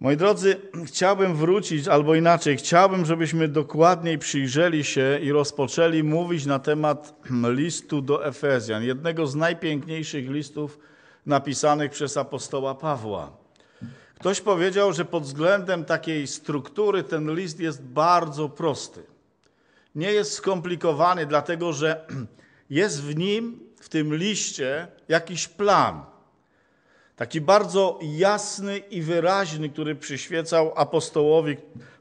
Moi drodzy, chciałbym wrócić, albo inaczej, chciałbym, żebyśmy dokładniej przyjrzeli się i rozpoczęli mówić na temat listu do Efezjan, jednego z najpiękniejszych listów napisanych przez apostoła Pawła. Ktoś powiedział, że pod względem takiej struktury ten list jest bardzo prosty. Nie jest skomplikowany, dlatego że jest w nim, w tym liście, jakiś plan taki bardzo jasny i wyraźny, który przyświecał apostołowi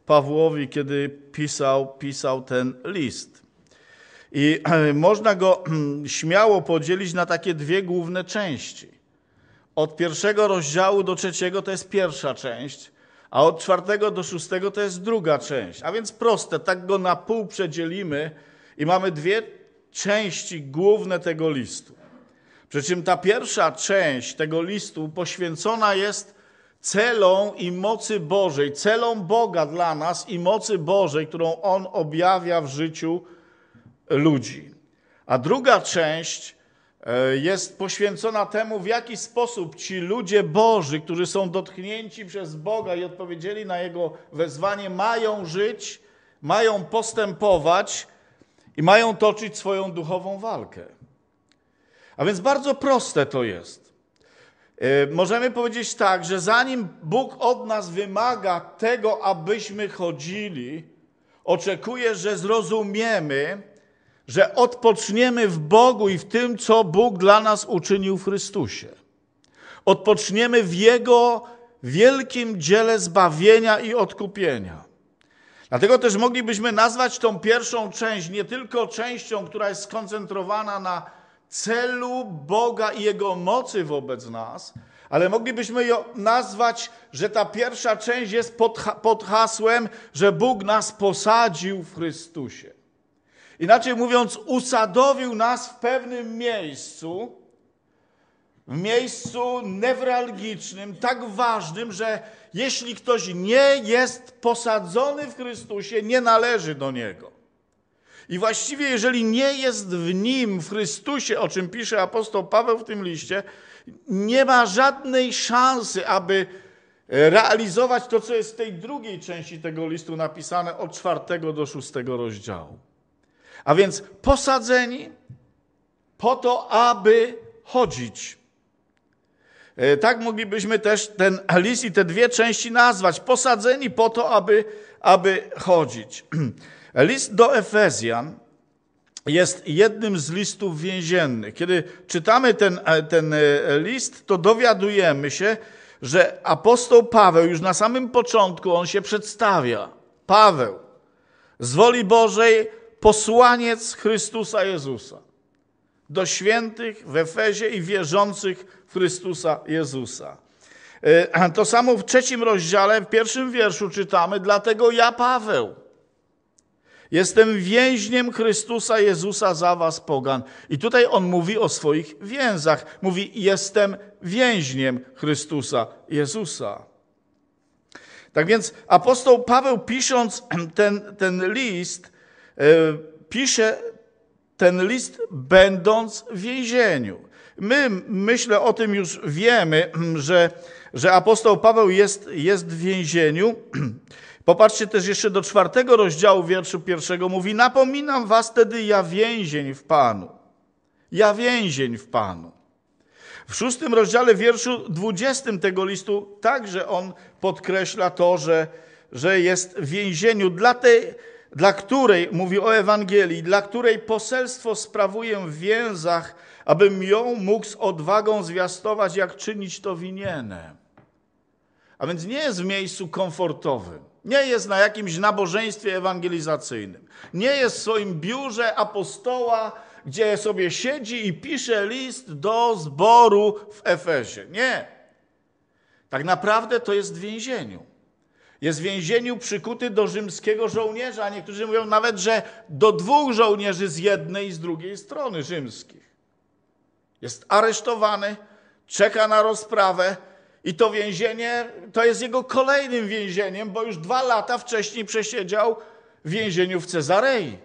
Pawłowi, kiedy pisał, pisał ten list. I e, można go hmm, śmiało podzielić na takie dwie główne części. Od pierwszego rozdziału do trzeciego to jest pierwsza część, a od czwartego do szóstego to jest druga część. A więc proste, tak go na pół przedzielimy i mamy dwie części główne tego listu. Przy czym ta pierwsza część tego listu poświęcona jest celom i mocy Bożej, celom Boga dla nas i mocy Bożej, którą On objawia w życiu ludzi. A druga część e, jest poświęcona temu, w jaki sposób ci ludzie Boży, którzy są dotknięci przez Boga i odpowiedzieli na Jego wezwanie, mają żyć, mają postępować i mają toczyć swoją duchową walkę. A więc bardzo proste to jest. Y, możemy powiedzieć tak, że zanim Bóg od nas wymaga tego, abyśmy chodzili, oczekuje, że zrozumiemy, że odpoczniemy w Bogu i w tym, co Bóg dla nas uczynił w Chrystusie. Odpoczniemy w Jego wielkim dziele zbawienia i odkupienia. Dlatego też moglibyśmy nazwać tą pierwszą część nie tylko częścią, która jest skoncentrowana na celu Boga i Jego mocy wobec nas, ale moglibyśmy ją nazwać, że ta pierwsza część jest pod, pod hasłem, że Bóg nas posadził w Chrystusie. Inaczej mówiąc, usadowił nas w pewnym miejscu, w miejscu newralgicznym, tak ważnym, że jeśli ktoś nie jest posadzony w Chrystusie, nie należy do Niego. I właściwie, jeżeli nie jest w nim, w Chrystusie, o czym pisze apostoł Paweł w tym liście, nie ma żadnej szansy, aby realizować to, co jest w tej drugiej części tego listu napisane od czwartego do szóstego rozdziału. A więc posadzeni po to, aby chodzić. E, tak moglibyśmy też ten list i te dwie części nazwać. Posadzeni po to, aby, aby chodzić. List do Efezjan jest jednym z listów więziennych. Kiedy czytamy ten, e, ten e, list, to dowiadujemy się, że apostoł Paweł już na samym początku on się przedstawia. Paweł, z woli Bożej posłaniec Chrystusa Jezusa. Do świętych w Efezie i wierzących w Chrystusa Jezusa. E, to samo w trzecim rozdziale, w pierwszym wierszu czytamy, dlatego ja Paweł Jestem więźniem Chrystusa Jezusa za was, pogan. I tutaj on mówi o swoich więzach. Mówi, jestem więźniem Chrystusa Jezusa. Tak więc apostoł Paweł, pisząc ten, ten list, e, pisze ten list, będąc w więzieniu. My, myślę, o tym już wiemy, że, że apostoł Paweł jest, jest w więzieniu. Popatrzcie też jeszcze do czwartego rozdziału wierszu pierwszego. Mówi, napominam was tedy ja więzień w Panu. Ja więzień w Panu. W szóstym rozdziale wierszu dwudziestym tego listu także on podkreśla to, że, że jest w więzieniu dla tej, dla której, mówi o Ewangelii, dla której poselstwo sprawuję w więzach, abym ją mógł z odwagą zwiastować, jak czynić to winienem. A więc nie jest w miejscu komfortowym. Nie jest na jakimś nabożeństwie ewangelizacyjnym. Nie jest w swoim biurze apostoła, gdzie sobie siedzi i pisze list do zboru w Efezie. Nie. Tak naprawdę to jest w więzieniu. Jest w więzieniu przykuty do rzymskiego żołnierza, a niektórzy mówią nawet, że do dwóch żołnierzy z jednej i z drugiej strony rzymskich. Jest aresztowany, czeka na rozprawę, i to więzienie to jest jego kolejnym więzieniem, bo już dwa lata wcześniej przesiedział w więzieniu w Cezarei.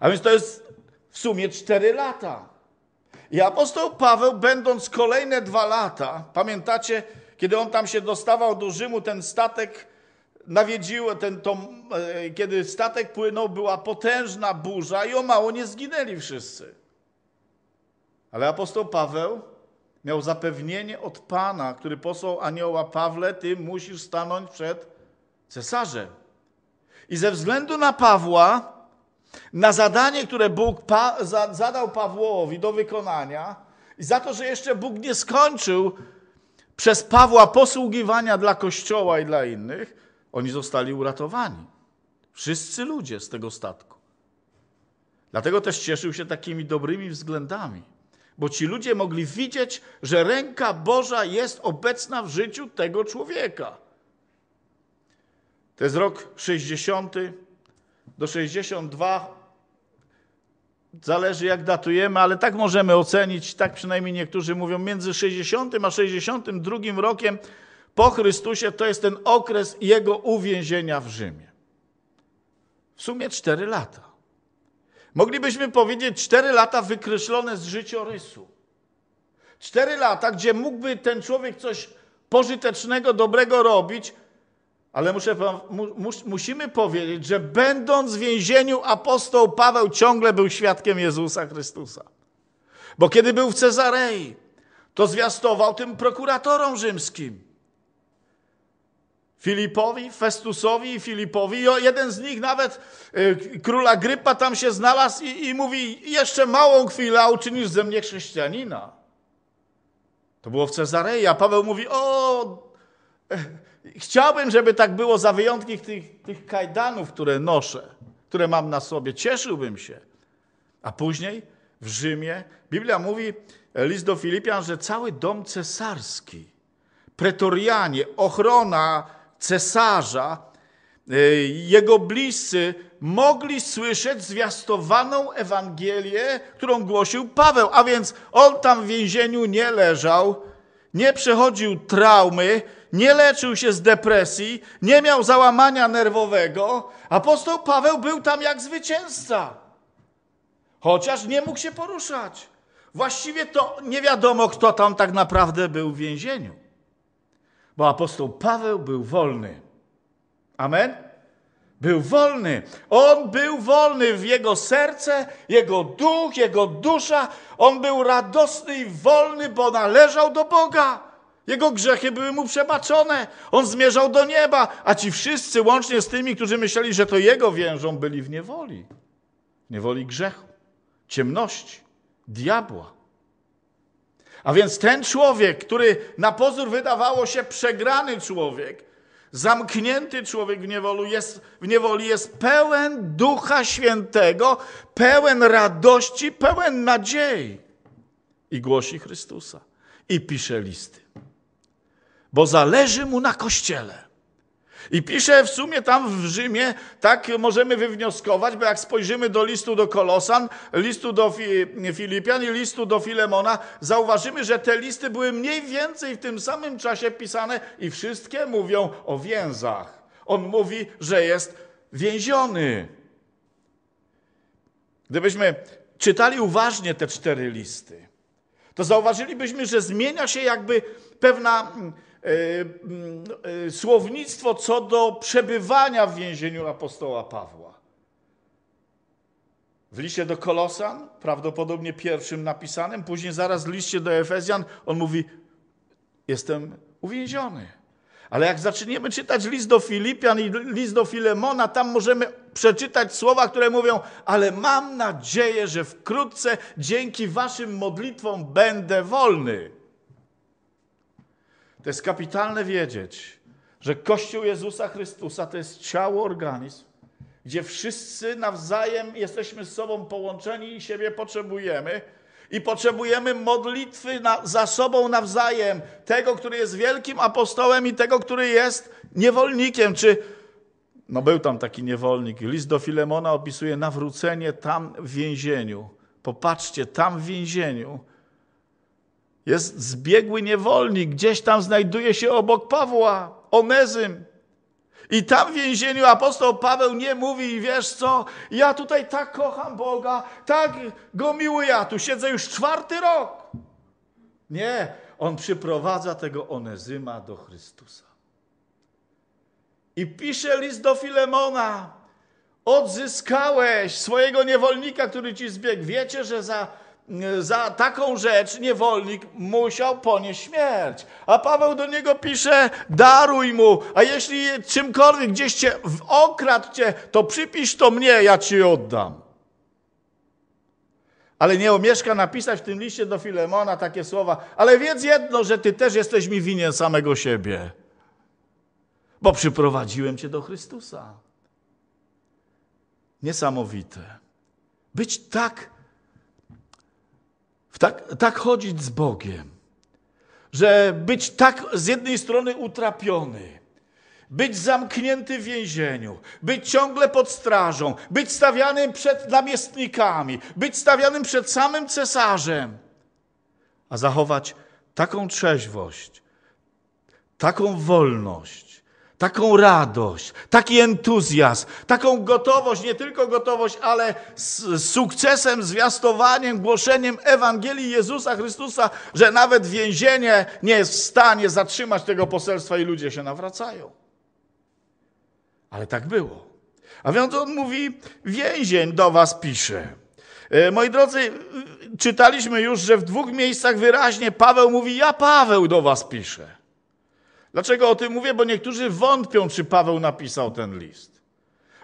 A więc to jest w sumie cztery lata. I apostoł Paweł, będąc kolejne dwa lata, pamiętacie, kiedy on tam się dostawał do Rzymu, ten statek nawiedził, ten, to, e, kiedy statek płynął, była potężna burza i o mało nie zginęli wszyscy. Ale apostoł Paweł miał zapewnienie od Pana, który posłał anioła Pawle, ty musisz stanąć przed cesarzem. I ze względu na Pawła, na zadanie, które Bóg pa za zadał Pawłowi do wykonania, i za to, że jeszcze Bóg nie skończył przez Pawła posługiwania dla Kościoła i dla innych, oni zostali uratowani. Wszyscy ludzie z tego statku. Dlatego też cieszył się takimi dobrymi względami bo ci ludzie mogli widzieć, że ręka Boża jest obecna w życiu tego człowieka. To jest rok 60 do 62. Zależy jak datujemy, ale tak możemy ocenić, tak przynajmniej niektórzy mówią, między 60 a 62 rokiem po Chrystusie to jest ten okres jego uwięzienia w Rzymie. W sumie 4 lata. Moglibyśmy powiedzieć cztery lata wykreślone z życiorysu. Cztery lata, gdzie mógłby ten człowiek coś pożytecznego, dobrego robić, ale muszę, musimy powiedzieć, że będąc w więzieniu, apostoł Paweł ciągle był świadkiem Jezusa Chrystusa. Bo kiedy był w Cezarei, to zwiastował tym prokuratorom rzymskim. Filipowi, Festusowi i Filipowi. I jeden z nich nawet y, króla Grypa tam się znalazł i, i mówi, jeszcze małą chwilę, a uczynisz ze mnie chrześcijanina. To było w Cezarei, a Paweł mówi, o, e, chciałbym, żeby tak było za wyjątkiem tych, tych kajdanów, które noszę, które mam na sobie. Cieszyłbym się. A później w Rzymie, Biblia mówi, list do Filipian, że cały dom cesarski, pretorianie, ochrona, cesarza, e, jego bliscy mogli słyszeć zwiastowaną Ewangelię, którą głosił Paweł. A więc on tam w więzieniu nie leżał, nie przechodził traumy, nie leczył się z depresji, nie miał załamania nerwowego. Apostoł Paweł był tam jak zwycięzca, chociaż nie mógł się poruszać. Właściwie to nie wiadomo, kto tam tak naprawdę był w więzieniu. Bo apostoł Paweł był wolny. Amen? Był wolny. On był wolny w jego serce, jego duch, jego dusza. On był radosny i wolny, bo należał do Boga. Jego grzechy były mu przebaczone. On zmierzał do nieba, a ci wszyscy, łącznie z tymi, którzy myśleli, że to jego więżą, byli w niewoli. W niewoli grzechu, ciemności, diabła. A więc ten człowiek, który na pozór wydawało się przegrany człowiek, zamknięty człowiek w niewoli, jest, w niewoli jest pełen Ducha Świętego, pełen radości, pełen nadziei. I głosi Chrystusa. I pisze listy. Bo zależy mu na Kościele. I pisze w sumie tam w Rzymie, tak możemy wywnioskować, bo jak spojrzymy do listu do Kolosan, listu do Filipian i listu do Filemona, zauważymy, że te listy były mniej więcej w tym samym czasie pisane i wszystkie mówią o więzach. On mówi, że jest więziony. Gdybyśmy czytali uważnie te cztery listy, to zauważylibyśmy, że zmienia się jakby pewna mm, E, mm, e, słownictwo co do przebywania w więzieniu apostoła Pawła. W liście do Kolosan, prawdopodobnie pierwszym napisanym, później zaraz w liście do Efezjan, on mówi: Jestem uwięziony. Ale jak zaczniemy czytać list do Filipian i list do Filemona, tam możemy przeczytać słowa, które mówią: Ale mam nadzieję, że wkrótce dzięki Waszym modlitwom będę wolny. To jest kapitalne wiedzieć, że Kościół Jezusa Chrystusa to jest ciało, organizm, gdzie wszyscy nawzajem jesteśmy z sobą połączeni i siebie potrzebujemy. I potrzebujemy modlitwy na, za sobą nawzajem, tego, który jest wielkim apostołem i tego, który jest niewolnikiem. Czy no był tam taki niewolnik. List do Filemona opisuje nawrócenie tam w więzieniu. Popatrzcie, tam w więzieniu jest zbiegły niewolnik, gdzieś tam znajduje się obok Pawła, Onezym. I tam w więzieniu apostoł Paweł nie mówi wiesz co, ja tutaj tak kocham Boga, tak go miłuję, ja tu siedzę już czwarty rok. Nie, on przyprowadza tego Onezyma do Chrystusa. I pisze list do Filemona, odzyskałeś swojego niewolnika, który ci zbiegł. Wiecie, że za za taką rzecz niewolnik musiał ponieść śmierć. A Paweł do niego pisze: daruj mu, a jeśli czymkolwiek gdzieś cię okradł cię, to przypisz to mnie, ja ci oddam. Ale nie omieszka napisać w tym liście do Filemona takie słowa: Ale wiedz jedno, że ty też jesteś mi winien samego siebie, bo przyprowadziłem cię do Chrystusa. Niesamowite. Być tak tak, tak chodzić z Bogiem, że być tak z jednej strony utrapiony, być zamknięty w więzieniu, być ciągle pod strażą, być stawianym przed namiestnikami, być stawianym przed samym cesarzem, a zachować taką trzeźwość, taką wolność, taką radość, taki entuzjazm, taką gotowość, nie tylko gotowość, ale z sukcesem, zwiastowaniem, głoszeniem Ewangelii Jezusa Chrystusa, że nawet więzienie nie jest w stanie zatrzymać tego poselstwa i ludzie się nawracają. Ale tak było. A więc on mówi: Więzień do was pisze. E, moi drodzy, czytaliśmy już, że w dwóch miejscach wyraźnie Paweł mówi: Ja Paweł do was piszę. Dlaczego o tym mówię? Bo niektórzy wątpią, czy Paweł napisał ten list.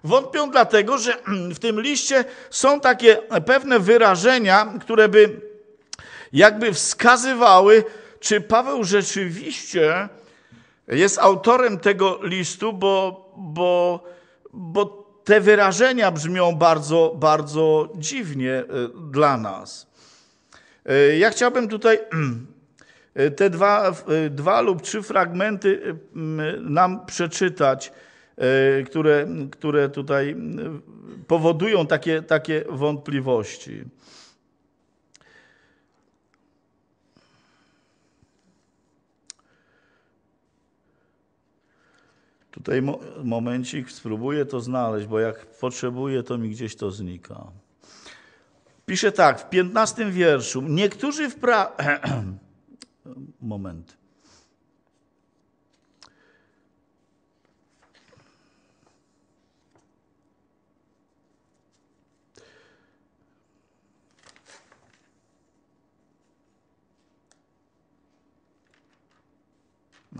Wątpią dlatego, że w tym liście są takie pewne wyrażenia, które by jakby wskazywały, czy Paweł rzeczywiście jest autorem tego listu, bo, bo, bo te wyrażenia brzmią bardzo, bardzo dziwnie y, dla nas. Y, ja chciałbym tutaj Y, te dwa, y, dwa lub trzy fragmenty y, nam przeczytać, które, które tutaj powodują takie, takie wątpliwości. Tutaj momencik, spróbuję to znaleźć, bo jak potrzebuję, to mi gdzieś to znika. Pisze tak, w 15 wierszu. Niektórzy w pra... Moment.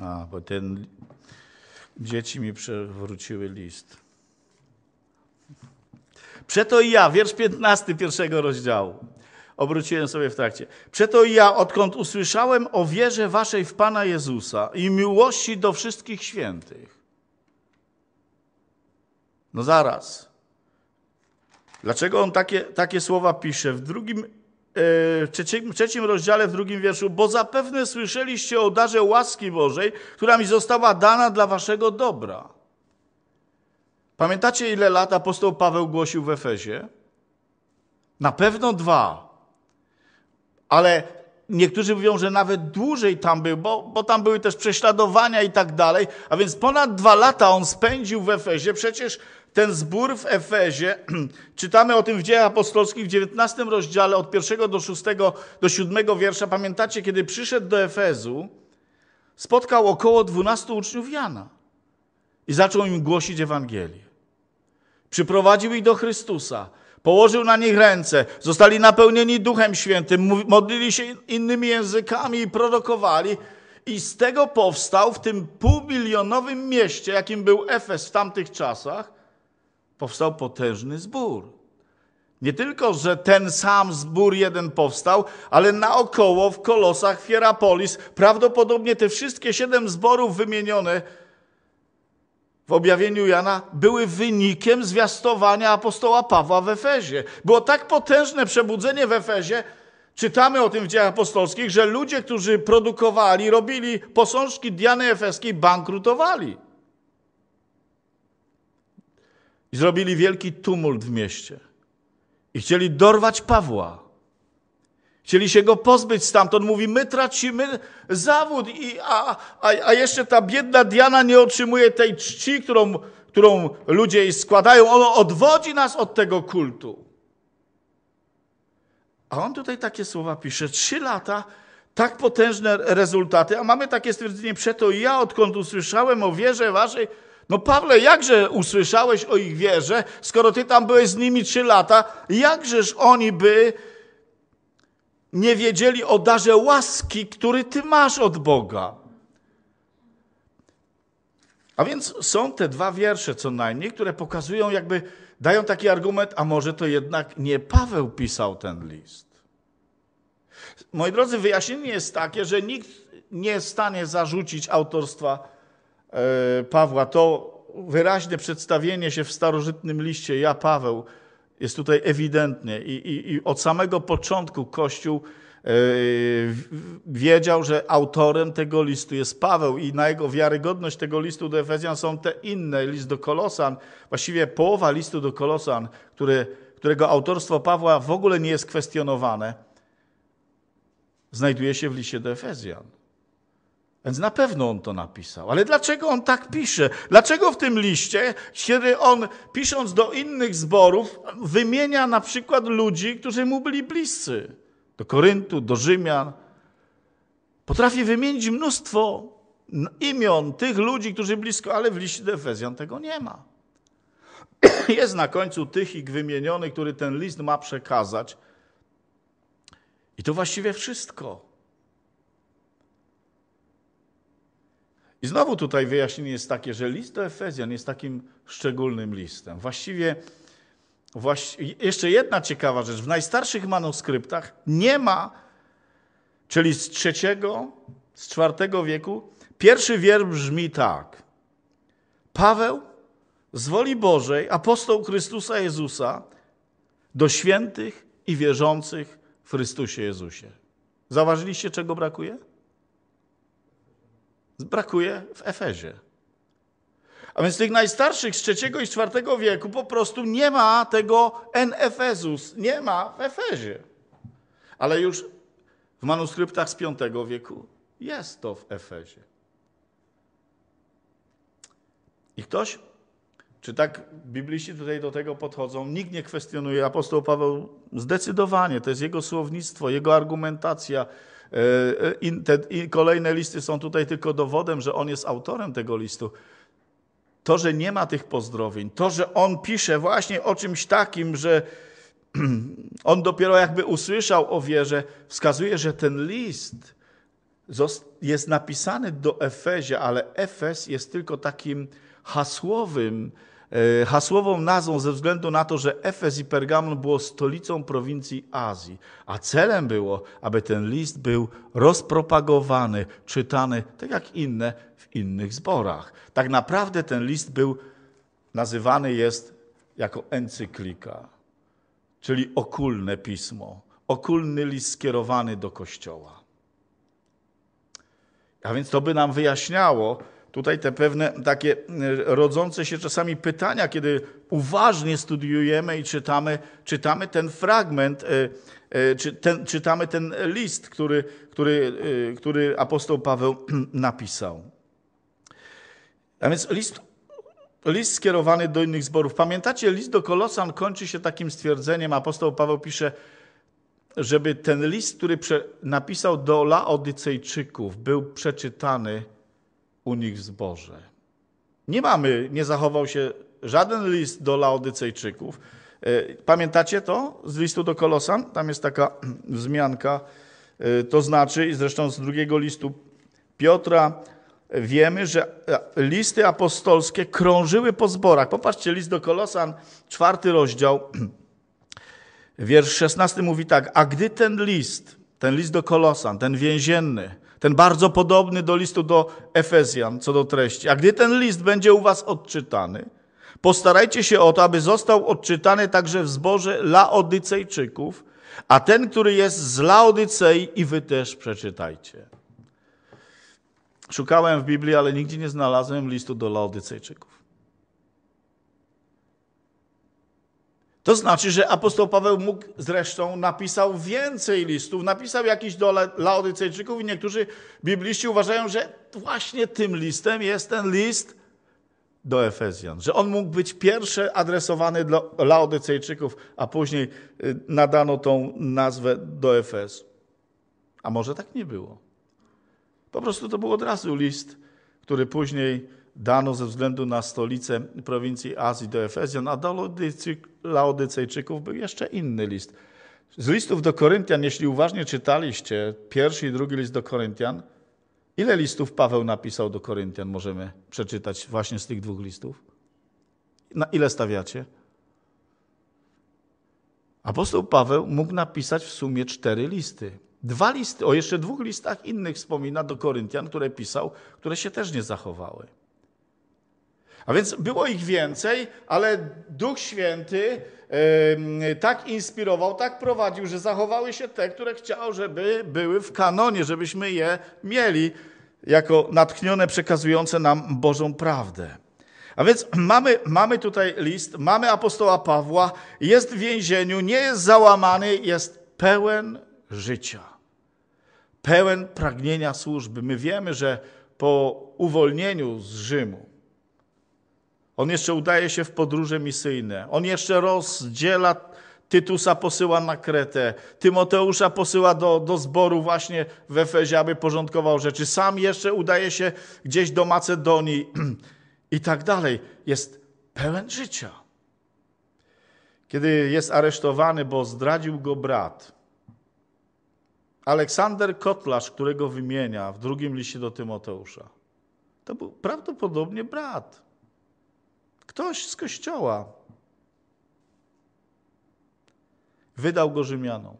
A, bo ten dzieci mi przewróciły list. Przeto i ja, wiersz 15 pierwszego rozdziału obróciłem sobie w trakcie. Przeto ja, odkąd usłyszałem o wierze waszej w Pana Jezusa i miłości do wszystkich świętych. No zaraz. Dlaczego on takie, takie słowa pisze? W drugim, w e, trzecim, w trzecim rozdziale, w drugim wierszu. Bo zapewne słyszeliście o darze łaski Bożej, która mi została dana dla waszego dobra. Pamiętacie, ile lat apostoł Paweł głosił w Efezie? Na pewno dwa ale niektórzy mówią, że nawet dłużej tam był, bo, bo tam były też prześladowania i tak dalej. A więc ponad dwa lata on spędził w Efezie. Przecież ten zbór w Efezie, czytamy o tym w dziejach apostolskich w 19 rozdziale od 1 do 6, do 7 wiersza. Pamiętacie, kiedy przyszedł do Efezu, spotkał około 12 uczniów Jana i zaczął im głosić Ewangelię. Przyprowadził ich do Chrystusa. Położył na nich ręce, zostali napełnieni Duchem Świętym, modlili się innymi językami i prorokowali. I z tego powstał w tym półmilionowym mieście, jakim był Efes w tamtych czasach, powstał potężny zbór. Nie tylko, że ten sam zbór jeden powstał, ale naokoło w Kolosach, w Hierapolis, prawdopodobnie te wszystkie siedem zborów wymienione w objawieniu Jana były wynikiem zwiastowania apostoła Pawła w Efezie. Było tak potężne przebudzenie w Efezie, czytamy o tym w dziejach apostolskich, że ludzie, którzy produkowali, robili posążki Diany Efeskiej, bankrutowali. I zrobili wielki tumult w mieście. I chcieli dorwać Pawła. Chcieli się go pozbyć stamtąd. Mówi, my tracimy zawód, i, a, a, a jeszcze ta biedna Diana nie otrzymuje tej czci, którą, którą ludzie jej składają. Ono odwodzi nas od tego kultu. A on tutaj takie słowa pisze. Trzy lata, tak potężne rezultaty, a mamy takie stwierdzenie, przeto ja, odkąd usłyszałem o wierze waszej, no Pawle, jakże usłyszałeś o ich wierze, skoro ty tam byłeś z nimi trzy lata, jakżeż oni by nie wiedzieli o darze łaski, który Ty masz od Boga. A więc są te dwa wiersze co najmniej, które pokazują, jakby dają taki argument, a może to jednak nie Paweł pisał ten list. Moi drodzy, wyjaśnienie jest takie, że nikt nie jest w stanie zarzucić autorstwa e, Pawła. To wyraźne przedstawienie się w starożytnym liście, ja Paweł, jest tutaj ewidentnie. I, i, i od samego początku Kościół e, wiedział, że autorem tego listu jest Paweł i na jego wiarygodność tego listu do Efezjan są te inne, list do Kolosan, właściwie połowa listu do Kolosan, który, którego autorstwo Pawła w ogóle nie jest kwestionowane, znajduje się w liście do Efezjan. Więc na pewno on to napisał. Ale dlaczego on tak pisze? Dlaczego w tym liście, kiedy on pisząc do innych zborów, wymienia na przykład ludzi, którzy mu byli bliscy? Do Koryntu, do Rzymian. Potrafi wymienić mnóstwo imion tych ludzi, którzy blisko, ale w liście do Efezjan tego nie ma. Jest na końcu tych ich wymieniony, który ten list ma przekazać. I to właściwie wszystko. I znowu tutaj wyjaśnienie jest takie, że list do Efezjan jest takim szczególnym listem. Właściwie, właści... jeszcze jedna ciekawa rzecz. W najstarszych manuskryptach nie ma, czyli z trzeciego, z IV wieku, pierwszy wiersz brzmi tak. Paweł z woli Bożej, apostoł Chrystusa Jezusa, do świętych i wierzących w Chrystusie Jezusie. Zauważyliście, czego brakuje? brakuje w Efezie. A więc tych najstarszych z III i IV wieku po prostu nie ma tego en Efezus, nie ma w Efezie. Ale już w manuskryptach z V wieku jest to w Efezie. I ktoś, czy tak bibliści tutaj do tego podchodzą, nikt nie kwestionuje. Apostoł Paweł zdecydowanie, to jest jego słownictwo, jego argumentacja, E, e, I, te, I kolejne listy są tutaj tylko dowodem, że on jest autorem tego listu. To, że nie ma tych pozdrowień, to, że on pisze właśnie o czymś takim, że on dopiero jakby usłyszał o wierze, wskazuje, że ten list jest napisany do Efezie, ale Efes jest tylko takim hasłowym E, hasłową nazwą ze względu na to, że Efes i Pergamon było stolicą prowincji Azji, a celem było, aby ten list był rozpropagowany, czytany, tak jak inne w innych zborach. Tak naprawdę ten list był nazywany jest jako encyklika, czyli okulne pismo, okulny list skierowany do Kościoła. A więc to by nam wyjaśniało, tutaj te pewne takie y, rodzące się czasami pytania, kiedy uważnie studiujemy i czytamy, czytamy ten fragment, y, y, czy ten, czytamy ten list, który, który, który apostoł Paweł napisał. A więc list, list skierowany do innych zborów. Pamiętacie, list do Kolosan kończy się takim stwierdzeniem. Apostoł Paweł pisze, żeby ten list, który napisał do Laodycejczyków, był przeczytany u nich zboże. Nie mamy, nie zachował się żaden list do Laodycejczyków. E, pamiętacie to z listu do Kolosan? Tam jest taka wzmianka, e, to znaczy, i zresztą z drugiego listu Piotra wiemy, że e, listy apostolskie krążyły po zborach. Popatrzcie, list do Kolosan, czwarty rozdział, wiersz szesnasty mówi tak, a gdy ten list, ten list do Kolosan, ten więzienny, ten bardzo podobny do listu do Efezjan co do treści. A gdy ten list będzie u was odczytany, postarajcie się o to, aby został odczytany także w zborze Laodycejczyków, a ten, który jest z Laodycei i wy też przeczytajcie. Szukałem w Biblii, ale nigdzie nie znalazłem listu do Laodycejczyków. To znaczy, że apostoł Paweł mógł zresztą napisał więcej listów, napisał jakiś do Laodycejczyków i niektórzy bibliści uważają, że właśnie tym listem jest ten list do Efezjan, że on mógł być pierwszy adresowany do Laodycejczyków, a później y, nadano tą nazwę do Efezu. A może tak nie było. Po prostu to był od razu list, który później dano ze względu na stolicę prowincji Azji do Efezjan, a do Laodycejczyków był jeszcze inny list. Z listów do Koryntian, jeśli uważnie czytaliście pierwszy i drugi list do Koryntian, ile listów Paweł napisał do Koryntian możemy przeczytać właśnie z tych dwóch listów? Na ile stawiacie? Apostoł Paweł mógł napisać w sumie cztery listy. Dwa listy, o jeszcze dwóch listach innych wspomina do Koryntian, które pisał, które się też nie zachowały. A więc było ich więcej, ale Duch Święty tak inspirował, tak prowadził, że zachowały się te, które chciał, żeby były w kanonie, żebyśmy je mieli jako natchnione, przekazujące nam Bożą prawdę. A więc mamy, mamy tutaj list, mamy apostoła Pawła, jest w więzieniu, nie jest załamany, jest pełen życia, pełen pragnienia służby. My wiemy, że po uwolnieniu z Rzymu, on jeszcze udaje się w podróże misyjne. On jeszcze rozdziela Tytusa posyła na Kretę, Tymoteusza posyła do, do zboru właśnie w Efezie, aby porządkował rzeczy. Sam jeszcze udaje się gdzieś do Macedonii i tak dalej. Jest pełen życia. Kiedy jest aresztowany, bo zdradził go brat, Aleksander Kotlarz, którego wymienia w drugim liście do Tymoteusza, to był prawdopodobnie brat. Ktoś z kościoła wydał go Rzymianom.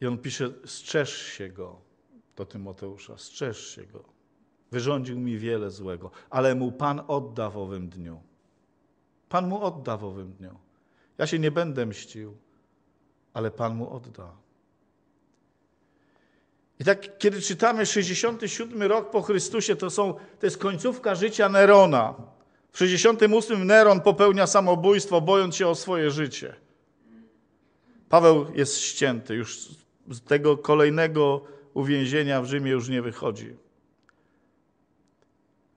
I on pisze: Strzeż się go do Tymoteusza, strzeż się go. Wyrządził mi wiele złego, ale mu Pan odda w owym dniu. Pan mu odda w owym dniu. Ja się nie będę mścił, ale Pan mu odda. I tak, kiedy czytamy 67 rok po Chrystusie, to, są, to jest końcówka życia Nerona. W 68 Neron popełnia samobójstwo, bojąc się o swoje życie. Paweł jest ścięty, już z tego kolejnego uwięzienia w Rzymie już nie wychodzi.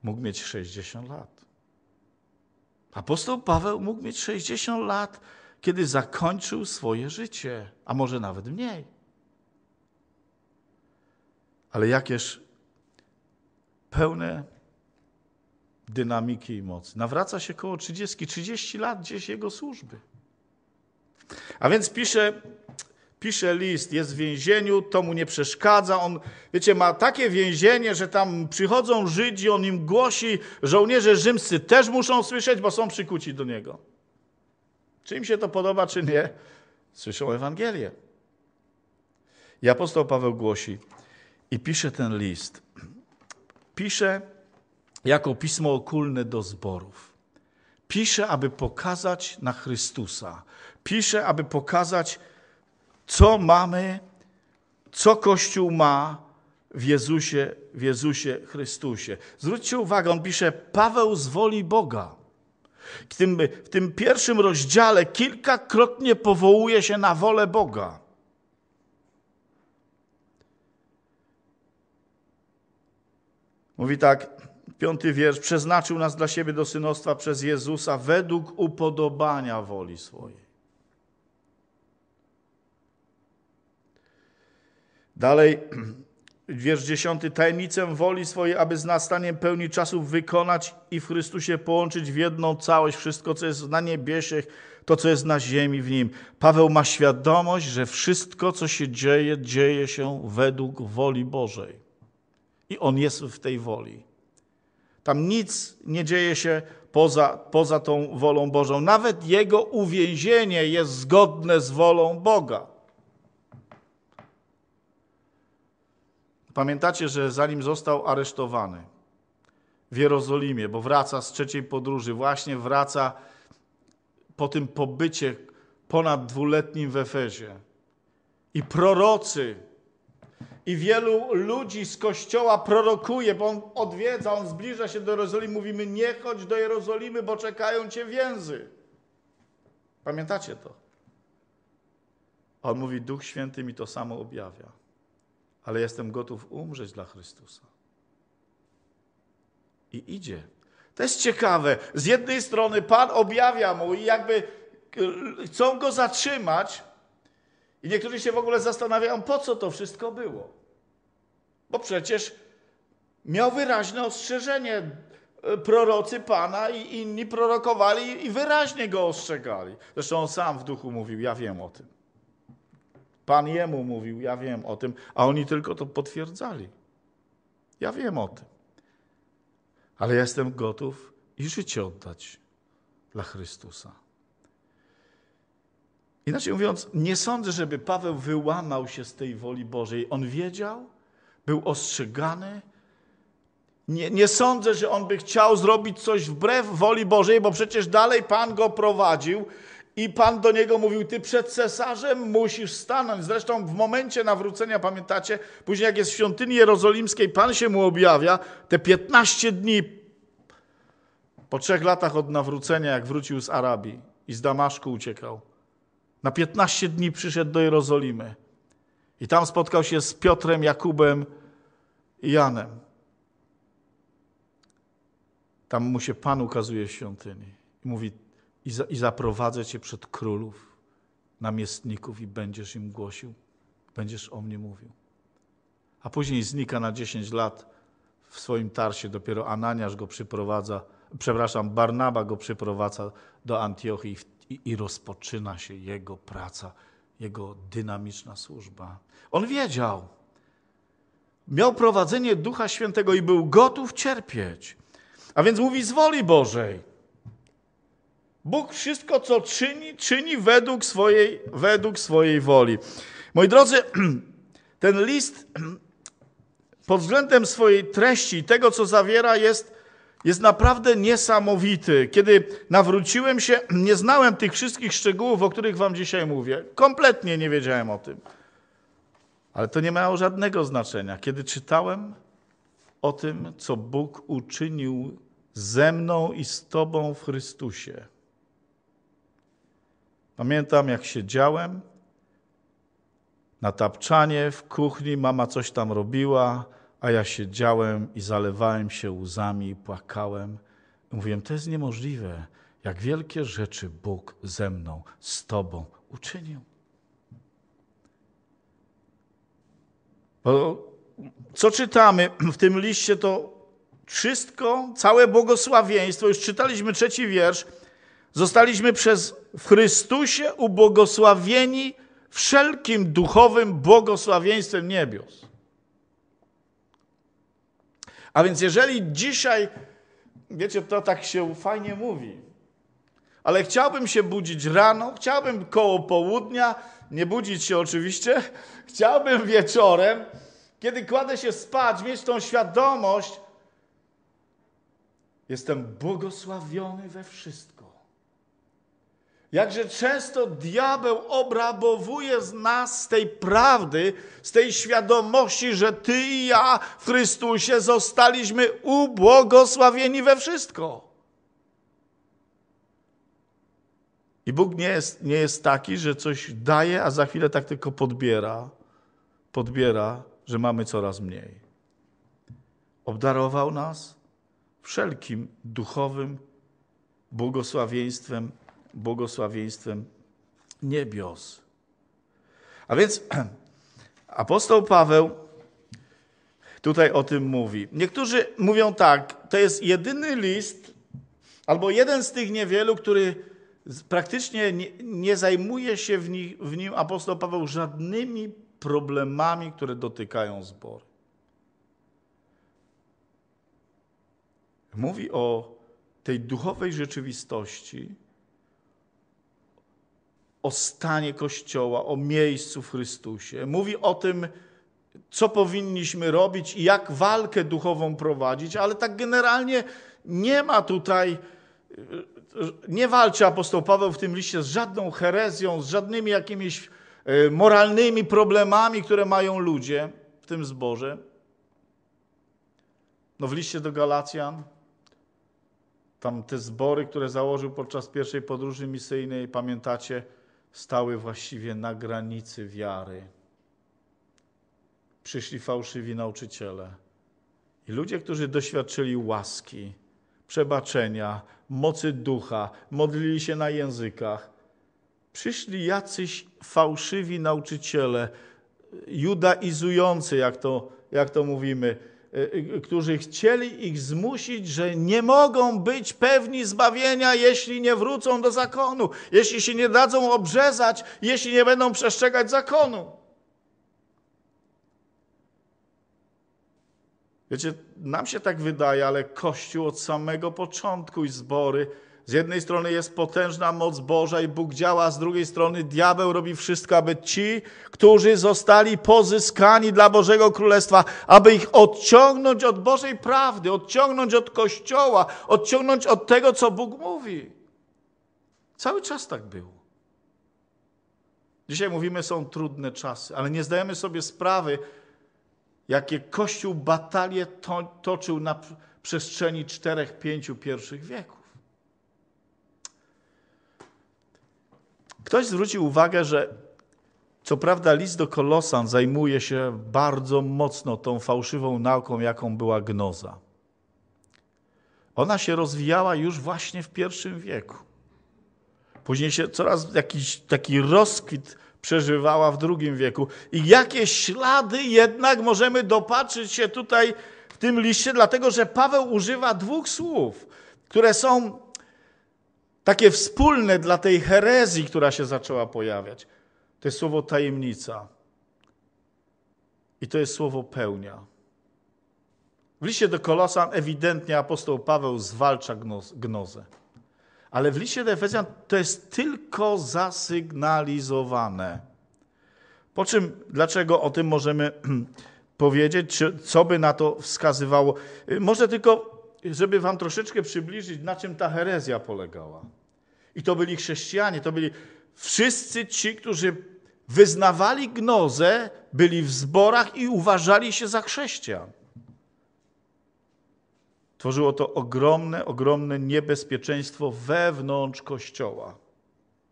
Mógł mieć 60 lat. Apostoł Paweł mógł mieć 60 lat, kiedy zakończył swoje życie, a może nawet mniej ale jakież pełne dynamiki i mocy. Nawraca się koło 30, 30 lat gdzieś jego służby. A więc pisze, pisze list, jest w więzieniu, to mu nie przeszkadza. On, wiecie, ma takie więzienie, że tam przychodzą Żydzi, on im głosi, żołnierze rzymscy też muszą słyszeć, bo są przykuci do niego. Czy im się to podoba, czy nie, słyszą Ewangelię. I apostoł Paweł głosi, i pisze ten list. Pisze jako pismo okulne do zborów. Pisze, aby pokazać na Chrystusa. Pisze, aby pokazać, co mamy, co Kościół ma w Jezusie, w Jezusie Chrystusie. Zwróćcie uwagę, on pisze, Paweł z woli Boga. W tym, w tym pierwszym rozdziale kilkakrotnie powołuje się na wolę Boga. Mówi tak, piąty wiersz, przeznaczył nas dla siebie do synostwa przez Jezusa według upodobania woli swojej. Dalej, wiersz dziesiąty, tajemnicę woli swojej, aby z nastaniem pełni czasów wykonać i w Chrystusie połączyć w jedną całość wszystko, co jest na niebiesiech, to, co jest na ziemi w nim. Paweł ma świadomość, że wszystko, co się dzieje, dzieje się według woli Bożej i on jest w tej woli. Tam nic nie dzieje się poza, poza tą wolą Bożą. Nawet jego uwięzienie jest zgodne z wolą Boga. Pamiętacie, że zanim został aresztowany w Jerozolimie, bo wraca z trzeciej podróży, właśnie wraca po tym pobycie ponad dwuletnim w Efezie. I prorocy i wielu ludzi z kościoła prorokuje, bo on odwiedza, on zbliża się do Jerozolimy. Mówimy, nie chodź do Jerozolimy, bo czekają cię więzy. Pamiętacie to? A on mówi, Duch Święty mi to samo objawia, ale jestem gotów umrzeć dla Chrystusa. I idzie. To jest ciekawe. Z jednej strony Pan objawia mu i jakby chcą go zatrzymać, i niektórzy się w ogóle zastanawiają, po co to wszystko było. Bo przecież miał wyraźne ostrzeżenie e, prorocy Pana i inni prorokowali i wyraźnie go ostrzegali. Zresztą on sam w duchu mówił, ja wiem o tym. Pan jemu mówił, ja wiem o tym, a oni tylko to potwierdzali. Ja wiem o tym. Ale ja jestem gotów i życie oddać dla Chrystusa. Inaczej mówiąc, nie sądzę, żeby Paweł wyłamał się z tej woli Bożej. On wiedział, był ostrzegany. Nie, nie sądzę, że on by chciał zrobić coś wbrew woli Bożej, bo przecież dalej Pan go prowadził i Pan do niego mówił: Ty przed cesarzem musisz stanąć. Zresztą w momencie nawrócenia, pamiętacie, później jak jest w świątyni jerozolimskiej, Pan się mu objawia, te 15 dni po trzech latach od nawrócenia, jak wrócił z Arabii i z Damaszku uciekał na 15 dni przyszedł do Jerozolimy i tam spotkał się z Piotrem, Jakubem i Janem. Tam mu się Pan ukazuje w świątyni i mówi: I, za, I zaprowadzę cię przed królów, namiestników, i będziesz im głosił, będziesz o mnie mówił. A później znika na 10 lat w swoim tarsie. Dopiero Ananiasz go przyprowadza, przepraszam, Barnaba go przyprowadza do Antiochii i, i rozpoczyna się Jego praca, Jego dynamiczna służba. On wiedział, miał prowadzenie Ducha Świętego i był gotów cierpieć. A więc mówi z woli Bożej. Bóg wszystko, co czyni, czyni według swojej, według swojej woli. Moi drodzy, ten list pod względem swojej treści i tego, co zawiera, jest jest naprawdę niesamowity. Kiedy nawróciłem się, nie znałem tych wszystkich szczegółów, o których Wam dzisiaj mówię. Kompletnie nie wiedziałem o tym. Ale to nie miało żadnego znaczenia. Kiedy czytałem o tym, co Bóg uczynił ze mną i z Tobą w Chrystusie. Pamiętam, jak siedziałem na tapczanie w kuchni, mama coś tam robiła a ja siedziałem i zalewałem się łzami i płakałem. I mówiłem, to jest niemożliwe, jak wielkie rzeczy Bóg ze mną, z Tobą uczynił. Bo co czytamy w tym liście, to wszystko, całe błogosławieństwo, już czytaliśmy trzeci wiersz, zostaliśmy przez w Chrystusie ubłogosławieni wszelkim duchowym błogosławieństwem niebios. A więc jeżeli dzisiaj, wiecie, to tak się fajnie mówi, ale chciałbym się budzić rano, chciałbym koło południa, nie budzić się oczywiście, chciałbym wieczorem, kiedy kładę się spać, mieć tą świadomość, jestem błogosławiony we wszystkim. Jakże często diabeł obrabowuje z nas z tej prawdy, z tej świadomości, że ty i ja w Chrystusie zostaliśmy ubłogosławieni we wszystko. I Bóg nie jest, nie jest taki, że coś daje, a za chwilę tak tylko podbiera, podbiera, że mamy coraz mniej. Obdarował nas wszelkim duchowym błogosławieństwem błogosławieństwem niebios. A więc apostoł Paweł tutaj o tym mówi. Niektórzy mówią tak, to jest jedyny list, albo jeden z tych niewielu, który praktycznie nie, nie zajmuje się w, w nim apostoł Paweł żadnymi problemami, które dotykają zbory. Mówi o tej duchowej rzeczywistości, o stanie Kościoła, o miejscu w Chrystusie. Mówi o tym, co powinniśmy robić i jak walkę duchową prowadzić, ale tak generalnie nie ma tutaj, nie walczy apostoł Paweł w tym liście z żadną herezją, z żadnymi jakimiś e, moralnymi problemami, które mają ludzie w tym zborze. No w liście do Galacjan, tam te zbory, które założył podczas pierwszej podróży misyjnej, pamiętacie, stały właściwie na granicy wiary. Przyszli fałszywi nauczyciele i ludzie, którzy doświadczyli łaski, przebaczenia, mocy ducha, modlili się na językach. Przyszli jacyś fałszywi nauczyciele, judaizujący, jak to, jak to mówimy, Y, y, którzy chcieli ich zmusić, że nie mogą być pewni zbawienia, jeśli nie wrócą do zakonu, jeśli się nie dadzą obrzezać, jeśli nie będą przestrzegać zakonu. Wiecie, nam się tak wydaje, ale Kościół od samego początku i zbory z jednej strony jest potężna moc Boża i Bóg działa, z drugiej strony diabeł robi wszystko, aby ci, którzy zostali pozyskani dla Bożego Królestwa, aby ich odciągnąć od Bożej prawdy, odciągnąć od Kościoła, odciągnąć od tego, co Bóg mówi. Cały czas tak było. Dzisiaj mówimy, są trudne czasy, ale nie zdajemy sobie sprawy, jakie Kościół batalie to, toczył na przestrzeni czterech, pięciu pierwszych wieków. Ktoś zwrócił uwagę, że co prawda list do Kolosan zajmuje się bardzo mocno tą fałszywą nauką, jaką była gnoza. Ona się rozwijała już właśnie w pierwszym wieku. Później się coraz jakiś taki rozkwit przeżywała w drugim wieku. I jakie ślady jednak możemy dopatrzyć się tutaj w tym liście, dlatego że Paweł używa dwóch słów, które są takie wspólne dla tej herezji, która się zaczęła pojawiać, to jest słowo tajemnica. I to jest słowo pełnia. W liście do Kolosan ewidentnie apostoł Paweł zwalcza gnozę. Ale w liście do Efezjan to jest tylko zasygnalizowane. Po czym, dlaczego o tym możemy powiedzieć, czy co by na to wskazywało? Może tylko żeby wam troszeczkę przybliżyć, na czym ta herezja polegała. I to byli chrześcijanie, to byli wszyscy ci, którzy wyznawali gnozę, byli w zborach i uważali się za chrześcijan. Tworzyło to ogromne, ogromne niebezpieczeństwo wewnątrz Kościoła.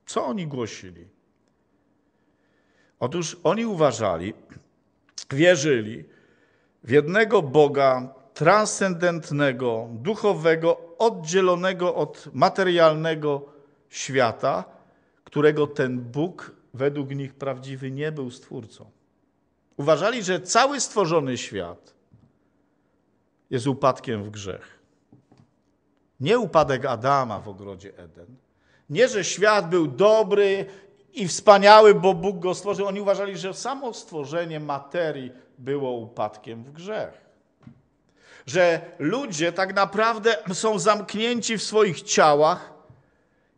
Co oni głosili? Otóż oni uważali, wierzyli w jednego Boga transcendentnego, duchowego, oddzielonego od materialnego świata, którego ten Bóg według nich prawdziwy nie był stwórcą. Uważali, że cały stworzony świat jest upadkiem w grzech. Nie upadek Adama w ogrodzie Eden. Nie, że świat był dobry i wspaniały, bo Bóg go stworzył. Oni uważali, że samo stworzenie materii było upadkiem w grzech że ludzie tak naprawdę są zamknięci w swoich ciałach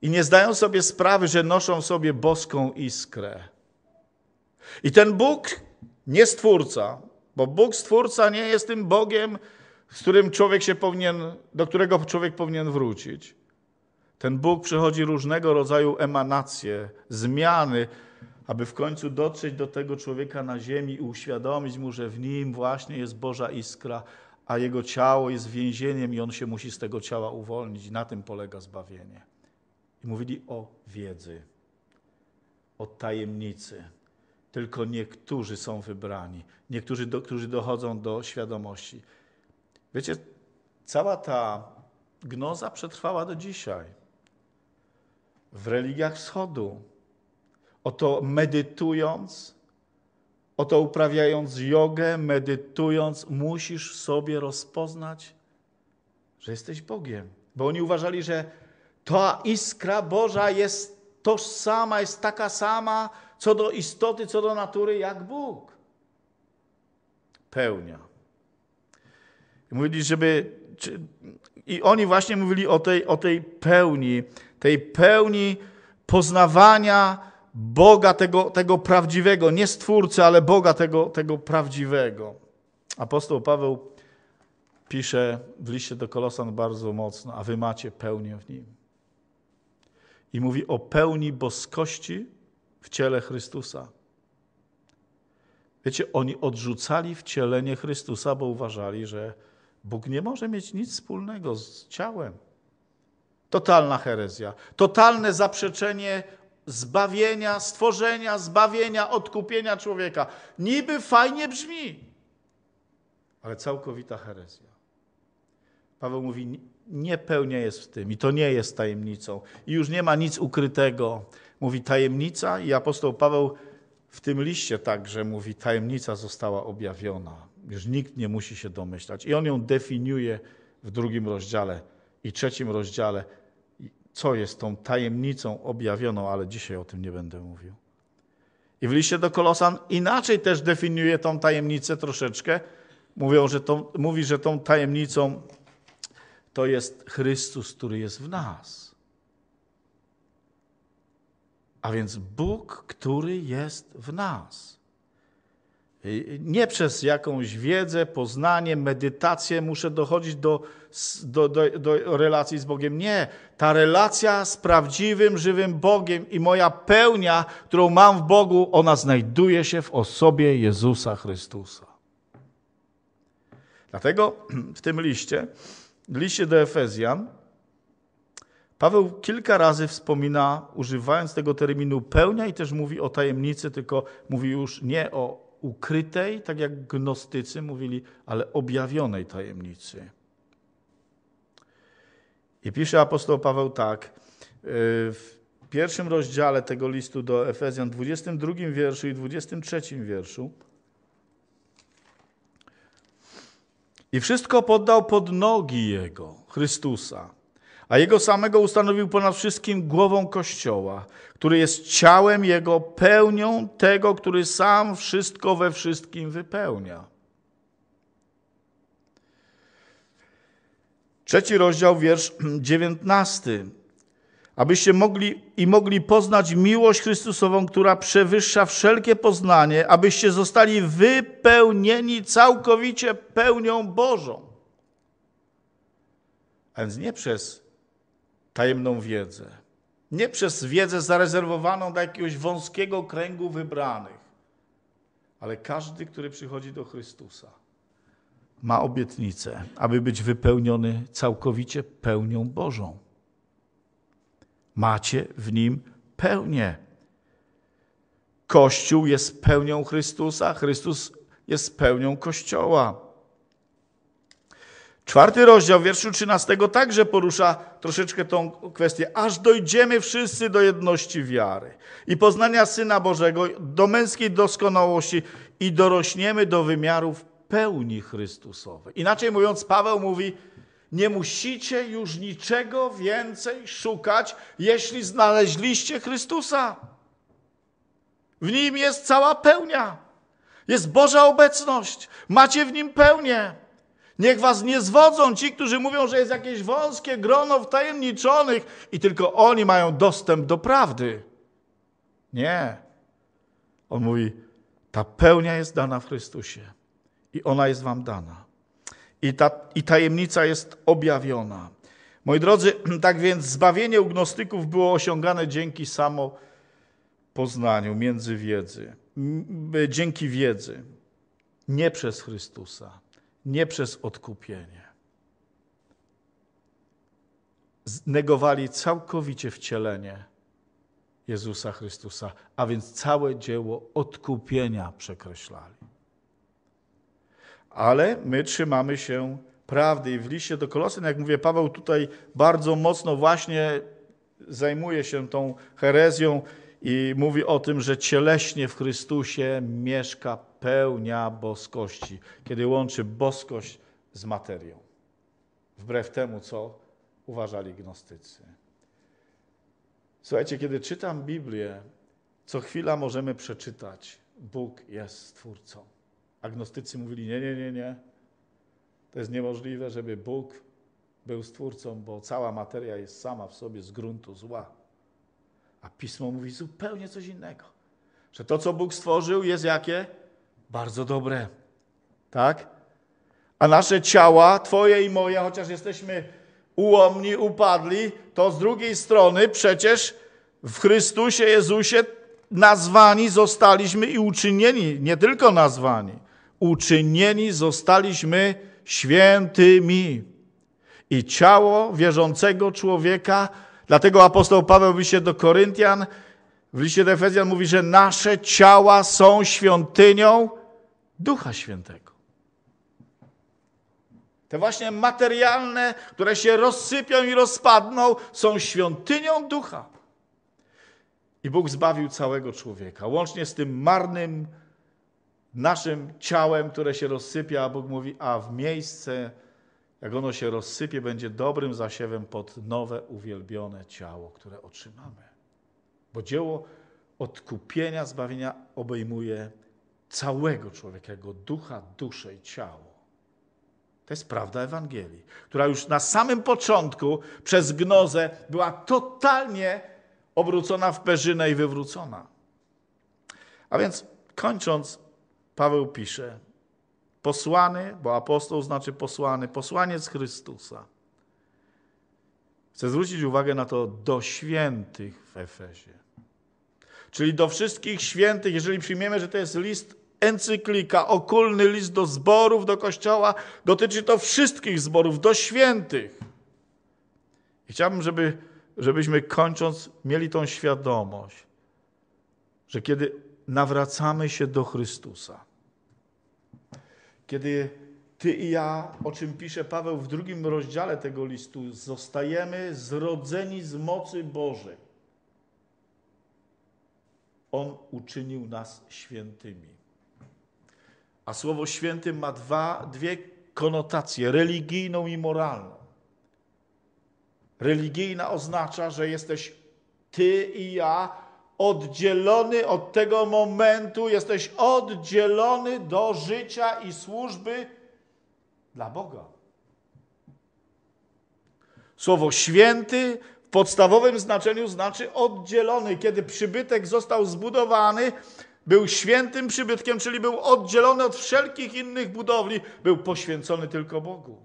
i nie zdają sobie sprawy, że noszą sobie boską iskrę. I ten Bóg, nie stwórca, bo Bóg stwórca nie jest tym Bogiem, z którym człowiek się powinien, do którego człowiek powinien wrócić. Ten Bóg przychodzi różnego rodzaju emanacje, zmiany, aby w końcu dotrzeć do tego człowieka na ziemi i uświadomić mu, że w nim właśnie jest Boża iskra, a jego ciało jest więzieniem i on się musi z tego ciała uwolnić. Na tym polega zbawienie. I mówili o wiedzy, o tajemnicy. Tylko niektórzy są wybrani, niektórzy, do, którzy dochodzą do świadomości. Wiecie, cała ta gnoza przetrwała do dzisiaj. W religiach wschodu. Oto medytując, Oto uprawiając jogę, medytując, musisz sobie rozpoznać, że jesteś Bogiem. Bo oni uważali, że ta iskra Boża jest tożsama, jest taka sama co do istoty, co do natury, jak Bóg. Pełnia. Mówili, żeby. Czy, I oni właśnie mówili o tej, o tej pełni, tej pełni poznawania Boga tego, tego prawdziwego, nie Stwórcy, ale Boga tego, tego prawdziwego. Apostoł Paweł pisze w liście do Kolosan bardzo mocno, a wy macie pełnię w nim. I mówi o pełni boskości w ciele Chrystusa. Wiecie, oni odrzucali wcielenie Chrystusa, bo uważali, że Bóg nie może mieć nic wspólnego z ciałem. Totalna herezja, totalne zaprzeczenie zbawienia, stworzenia, zbawienia, odkupienia człowieka. Niby fajnie brzmi, ale całkowita herezja. Paweł mówi, nie pełnia jest w tym i to nie jest tajemnicą. I już nie ma nic ukrytego. Mówi tajemnica i apostoł Paweł w tym liście także mówi, tajemnica została objawiona. Już nikt nie musi się domyślać. I on ją definiuje w drugim rozdziale i trzecim rozdziale co jest tą tajemnicą objawioną, ale dzisiaj o tym nie będę mówił. I w liście do Kolosan inaczej też definiuje tą tajemnicę troszeczkę. Mówią, że mówi, że tą tajemnicą to jest Chrystus, który jest w nas. A więc Bóg, który jest w nas. Nie przez jakąś wiedzę, poznanie, medytację muszę dochodzić do, do, do, do, relacji z Bogiem. Nie. Ta relacja z prawdziwym, żywym Bogiem i moja pełnia, którą mam w Bogu, ona znajduje się w osobie Jezusa Chrystusa. Dlatego w tym liście, liście do Efezjan, Paweł kilka razy wspomina, używając tego terminu pełnia i też mówi o tajemnicy, tylko mówi już nie o ukrytej, tak jak gnostycy mówili, ale objawionej tajemnicy. I pisze apostoł Paweł tak, y, w pierwszym rozdziale tego listu do Efezjan, 22 wierszu i 23 wierszu. I wszystko poddał pod nogi Jego, Chrystusa a Jego samego ustanowił ponad wszystkim głową Kościoła, który jest ciałem Jego, pełnią tego, który sam wszystko we wszystkim wypełnia. Trzeci rozdział, wiersz dziewiętnasty. Abyście mogli i mogli poznać miłość Chrystusową, która przewyższa wszelkie poznanie, abyście zostali wypełnieni całkowicie pełnią Bożą. A więc nie przez tajemną wiedzę. Nie przez wiedzę zarezerwowaną dla jakiegoś wąskiego kręgu wybranych, ale każdy, który przychodzi do Chrystusa, ma obietnicę, aby być wypełniony całkowicie pełnią Bożą. Macie w nim pełnię. Kościół jest pełnią Chrystusa, Chrystus jest pełnią Kościoła. Czwarty rozdział wierszu 13 także porusza troszeczkę tą kwestię. Aż dojdziemy wszyscy do jedności wiary i poznania Syna Bożego, do męskiej doskonałości i dorośniemy do wymiarów pełni Chrystusowej. Inaczej mówiąc, Paweł mówi, nie musicie już niczego więcej szukać, jeśli znaleźliście Chrystusa. W nim jest cała pełnia. Jest Boża obecność. Macie w nim pełnię. Niech was nie zwodzą ci, którzy mówią, że jest jakieś wąskie grono wtajemniczonych i tylko oni mają dostęp do prawdy. Nie. On mówi, ta pełnia jest dana w Chrystusie i ona jest wam dana. I, ta, I tajemnica jest objawiona. Moi drodzy, tak więc zbawienie ugnostyków było osiągane dzięki samopoznaniu, między wiedzy, dzięki wiedzy, nie przez Chrystusa nie przez odkupienie. Negowali całkowicie wcielenie Jezusa Chrystusa, a więc całe dzieło odkupienia przekreślali. Ale my trzymamy się prawdy i w liście do Kolosyn, jak mówię, Paweł tutaj bardzo mocno właśnie zajmuje się tą herezją i mówi o tym, że cieleśnie w Chrystusie mieszka pełnia boskości, kiedy łączy boskość z materią. Wbrew temu, co uważali gnostycy. Słuchajcie, kiedy czytam Biblię, co chwila możemy przeczytać: Bóg jest stwórcą. Agnostycy mówili: Nie, nie, nie, nie. To jest niemożliwe, żeby Bóg był stwórcą, bo cała materia jest sama w sobie z gruntu zła. A pismo mówi zupełnie coś innego. Że to, co Bóg stworzył, jest jakie? bardzo dobre. Tak? A nasze ciała, Twoje i moje, chociaż jesteśmy ułomni, upadli, to z drugiej strony przecież w Chrystusie Jezusie nazwani zostaliśmy i uczynieni, nie tylko nazwani, uczynieni zostaliśmy świętymi. I ciało wierzącego człowieka, dlatego apostoł Paweł w liście do Koryntian, w liście do Efezjan mówi, że nasze ciała są świątynią Ducha Świętego. Te właśnie materialne, które się rozsypią i rozpadną, są świątynią ducha. I Bóg zbawił całego człowieka, łącznie z tym marnym naszym ciałem, które się rozsypia, a Bóg mówi, a w miejsce, jak ono się rozsypie, będzie dobrym zasiewem pod nowe, uwielbione ciało, które otrzymamy. Bo dzieło odkupienia, zbawienia obejmuje całego człowieka, jego ducha, duszę i ciało. To jest prawda Ewangelii, która już na samym początku przez gnozę była totalnie obrócona w perzynę i wywrócona. A więc kończąc, Paweł pisze: Posłany, bo apostoł znaczy posłany, posłaniec Chrystusa. Chcę zwrócić uwagę na to do świętych w Efezie. Czyli do wszystkich świętych, jeżeli przyjmiemy, że to jest list encyklika, okulny list do zborów, do kościoła, dotyczy to wszystkich zborów, do świętych. chciałbym, żeby, żebyśmy kończąc mieli tą świadomość, że kiedy nawracamy się do Chrystusa, kiedy ty i ja, o czym pisze Paweł w drugim rozdziale tego listu, zostajemy zrodzeni z mocy Bożej. On uczynił nas świętymi. A Słowo święty ma dwa, dwie konotacje, religijną i moralną. Religijna oznacza, że jesteś ty i ja oddzielony od tego momentu, jesteś oddzielony do życia i służby dla Boga. Słowo święty w podstawowym znaczeniu znaczy oddzielony. Kiedy przybytek został zbudowany, był świętym przybytkiem, czyli był oddzielony od wszelkich innych budowli, był poświęcony tylko Bogu.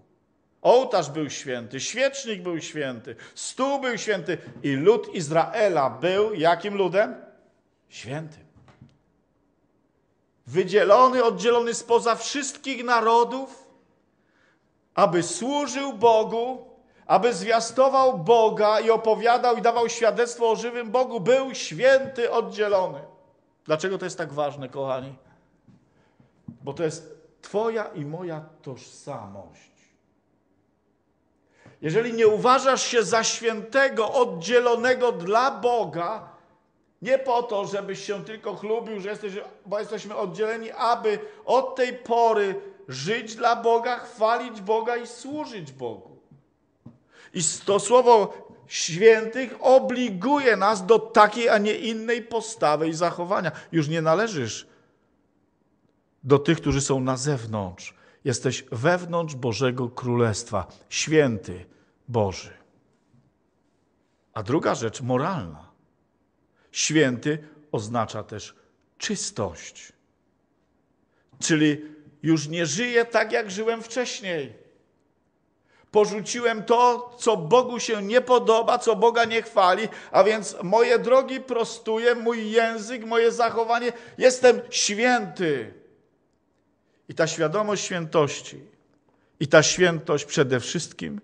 Ołtarz był święty, świecznik był święty, stół był święty i lud Izraela był jakim ludem? Świętym. Wydzielony, oddzielony spoza wszystkich narodów, aby służył Bogu, aby zwiastował Boga i opowiadał i dawał świadectwo o żywym Bogu, był święty, oddzielony. Dlaczego to jest tak ważne, kochani? Bo to jest Twoja i moja tożsamość. Jeżeli nie uważasz się za świętego, oddzielonego dla Boga, nie po to, żebyś się tylko chlubił, że jesteś, bo jesteśmy oddzieleni, aby od tej pory żyć dla Boga, chwalić Boga i służyć Bogu. I to słowo świętych obliguje nas do takiej, a nie innej postawy i zachowania. Już nie należysz do tych, którzy są na zewnątrz. Jesteś wewnątrz Bożego Królestwa, święty Boży. A druga rzecz moralna. Święty oznacza też czystość. Czyli już nie żyję tak, jak żyłem wcześniej porzuciłem to, co Bogu się nie podoba, co Boga nie chwali, a więc moje drogi prostuję, mój język, moje zachowanie, jestem święty. I ta świadomość świętości, i ta świętość przede wszystkim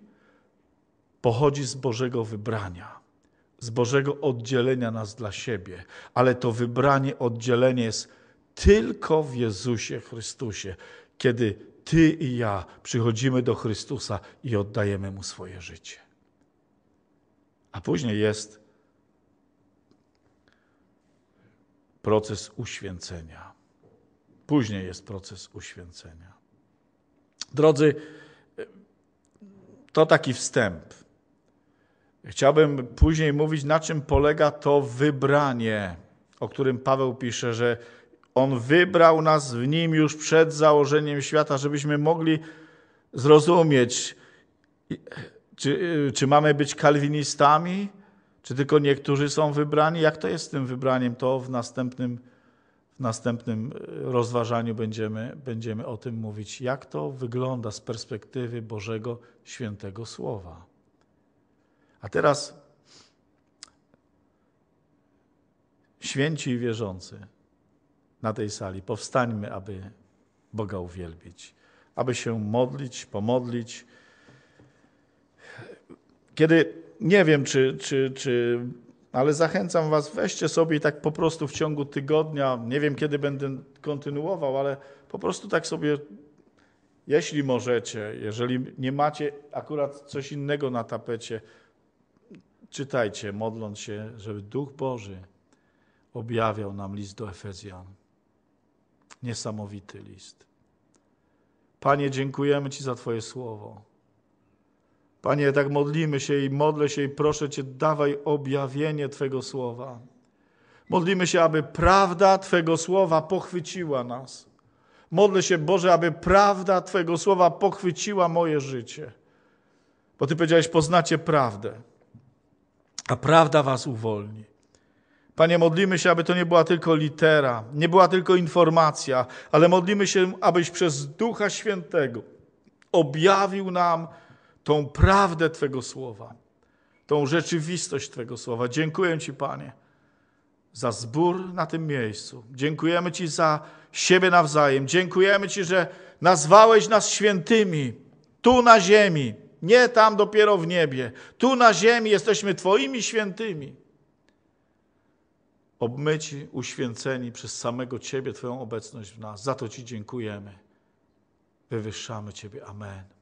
pochodzi z Bożego wybrania, z Bożego oddzielenia nas dla siebie, ale to wybranie, oddzielenie jest tylko w Jezusie Chrystusie, kiedy ty i ja przychodzimy do Chrystusa i oddajemy Mu swoje życie. A później jest proces uświęcenia. Później jest proces uświęcenia. Drodzy, to taki wstęp. Chciałbym później mówić, na czym polega to wybranie, o którym Paweł pisze, że on wybrał nas w Nim już przed założeniem świata, żebyśmy mogli zrozumieć, czy, czy mamy być kalwinistami, czy tylko niektórzy są wybrani. Jak to jest z tym wybraniem, to w następnym, w następnym e, rozważaniu będziemy, będziemy o tym mówić. Jak to wygląda z perspektywy Bożego Świętego Słowa. A teraz święci i wierzący – na tej sali. Powstańmy, aby Boga uwielbić, aby się modlić, pomodlić. Kiedy, nie wiem czy, czy, czy ale zachęcam Was, weźcie sobie i tak po prostu w ciągu tygodnia, nie wiem kiedy będę kontynuował, ale po prostu tak sobie, jeśli możecie, jeżeli nie macie akurat coś innego na tapecie, czytajcie, modląc się, żeby Duch Boży objawiał nam list do Efezjan niesamowity list. Panie, dziękujemy Ci za Twoje słowo. Panie, tak modlimy się i modlę się i proszę Cię, dawaj objawienie Twojego słowa. Modlimy się, aby prawda Twojego słowa pochwyciła nas. Modlę się, Boże, aby prawda Twojego słowa pochwyciła moje życie. Bo Ty powiedziałeś, poznacie prawdę, a prawda Was uwolni. Panie, modlimy się, aby to nie była tylko litera, nie była tylko informacja, ale modlimy się, abyś przez Ducha Świętego objawił nam tą prawdę Twego Słowa, tą rzeczywistość Twego Słowa. Dziękuję Ci, Panie, za zbór na tym miejscu. Dziękujemy Ci za siebie nawzajem. Dziękujemy Ci, że nazwałeś nas świętymi tu na ziemi, nie tam dopiero w niebie. Tu na ziemi jesteśmy Twoimi świętymi obmyci, uświęceni przez samego Ciebie, Twoją obecność w nas. Za to Ci dziękujemy. Wywyższamy Ciebie. Amen.